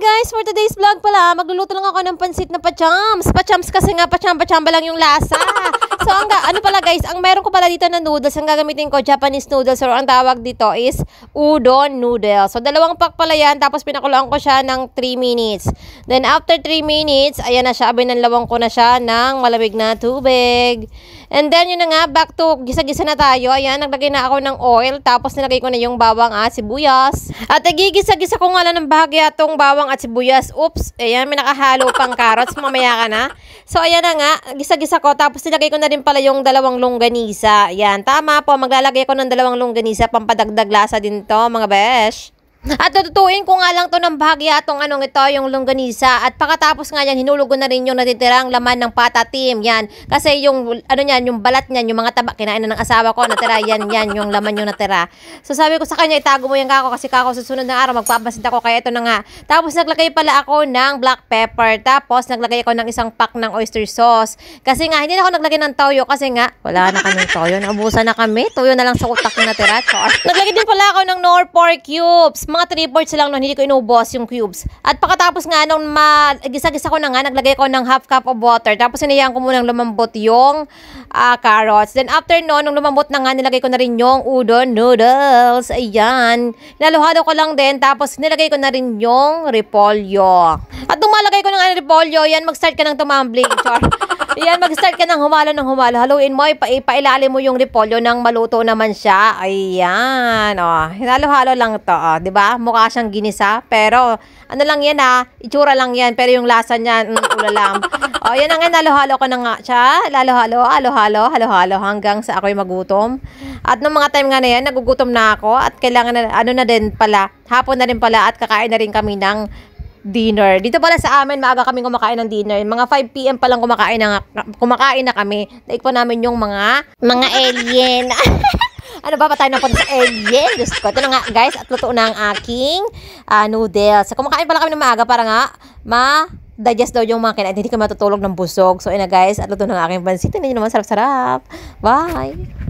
guys, for today's vlog pala, magluluto lang ako ng pansit na pachams. Pachams kasi nga, pachamba-chamba lang yung lasa. so, ang ano pala guys, ang meron ko pala dito na noodles, ang gagamitin ko, Japanese noodles, or ang tawag dito is udon noodles. So, dalawang pack pala yan, tapos pinakuluan ko siya ng 3 minutes. Then, after 3 minutes, ayan na siya, abinanlawang ko na siya ng malamig na tubig. And then, yun na nga, back to gisa-gisa na tayo. Ayan, naglagay na ako ng oil, tapos nilagay ko na yung bawang at sibuyas. At nagigisa-gisa eh, ko nga ng bahagya tong bawang at sibuyas. Oops, ayan, may nakahalo pang carrots, mamaya ka na. So, ayan na nga, gisa-gisa ko, tapos nilagay ko na din pala yung dalawang longganisa. Yan, tama po. Maglalagay ko ng dalawang longganisa. Pampadagdag lasa din to, mga besh. At tututuin ko nga lang to ng bahagya itong anong ito, yung longganisa. At pagkatapos nga yan, hinulog ko na rin yung natitirang laman ng pata patatim. Yan. Kasi yung, ano yan, yung balat niyan, yung mga taba, kinain na ng asawa ko, natira yan, yan, yung laman yung natira. So sabi ko sa kanya, itago mo yung kako kasi kako susunod na araw, magpapasid ako kaya ito na nga. Tapos naglagay pala ako ng black pepper. Tapos naglagay ako ng isang pack ng oyster sauce. Kasi nga, hindi na ako naglagay ng toyo kasi nga, wala na kami toyo. Naubusan na kami. Toyo na lang sa utak na natira. So, naglagay din pala ako ng nor pork cubes mga 3 parts lang nun, hindi ko inubos yung cubes. At pagkatapos nga, nung gisa-gisa ko na nga, naglagay ko ng half cup of water. Tapos hinayaan ko munang lumambot yung uh, carrots. Then after no, nung lumambot na nga, nilagay ko na rin yung udon noodles. Ayan. Naluhado ko lang din. Tapos nilagay ko na rin yung repolyo. At nung malagay ko na ano, repolyo, yan, mag-start ka ng tumambling. Char. Ayan, mag-start ka ng humalo ng humalo. Haluin mo, ipa ipailalim mo yung repolyo nang maluto naman siya. Ayan, oh. Hinalo-halo lang to, oh. ba? Diba? Mukha siyang ginisa. Pero, ano lang yan, ha? Ah, itsura lang yan. Pero yung lasa niya, mm, ulalam. oh, yan ang hinalo-halo ko na nga siya. Lalo-halo, halo-halo, halo-halo. Hanggang sa ako'y magutom. At nung mga time nga na yan, nagugutom na ako. At kailangan na, ano na din pala, hapon na rin pala at kakain na rin kami ng dinner. Dito pala sa amin, maaga kami kumakain ng dinner. Mga 5pm pa lang kumakain na, kumakain na kami. Naik pa namin yung mga, mga alien. ano ba, patay tayo po sa alien? Diyos ko. Ito na nga, guys, at luto na ang aking uh, noodles. So, kumakain pala kami ng maaga para nga, ma digest daw yung mga kinain. Hindi ka matutulog ng busog. So, ina guys, at luto ng aking pansit. Hindi naman sarap-sarap. Bye!